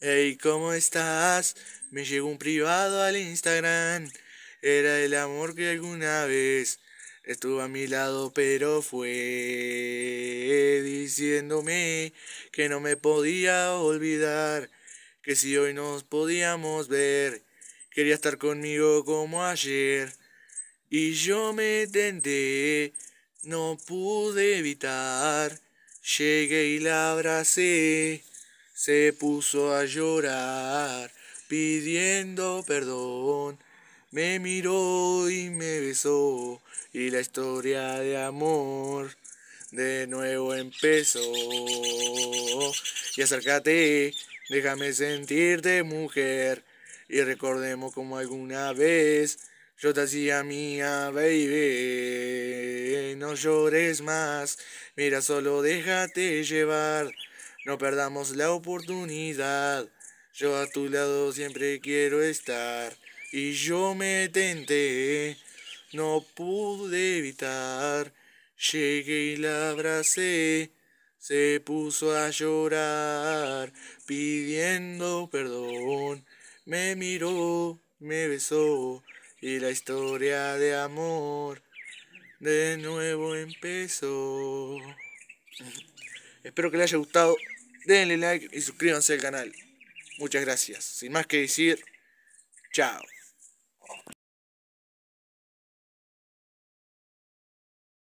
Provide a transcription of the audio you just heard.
Hey, ¿cómo estás? Me llegó un privado al Instagram. Era el amor que alguna vez estuvo a mi lado, pero fue diciéndome que no me podía olvidar, que si hoy nos podíamos ver, quería estar conmigo como ayer. Y yo me tendé no pude evitar, llegué y la abracé se puso a llorar pidiendo perdón. Me miró y me besó y la historia de amor de nuevo empezó. Y acércate, déjame sentirte mujer y recordemos como alguna vez yo te hacía mía, baby. No llores más, mira, solo déjate llevar. No perdamos la oportunidad. Yo a tu lado siempre quiero estar. Y yo me tenté. No pude evitar. Llegué y la abracé. Se puso a llorar pidiendo perdón. Me miró, me besó y la historia de amor de nuevo empezó. Espero que le haya gustado denle like y suscríbanse al canal. Muchas gracias. Sin más que decir, chao.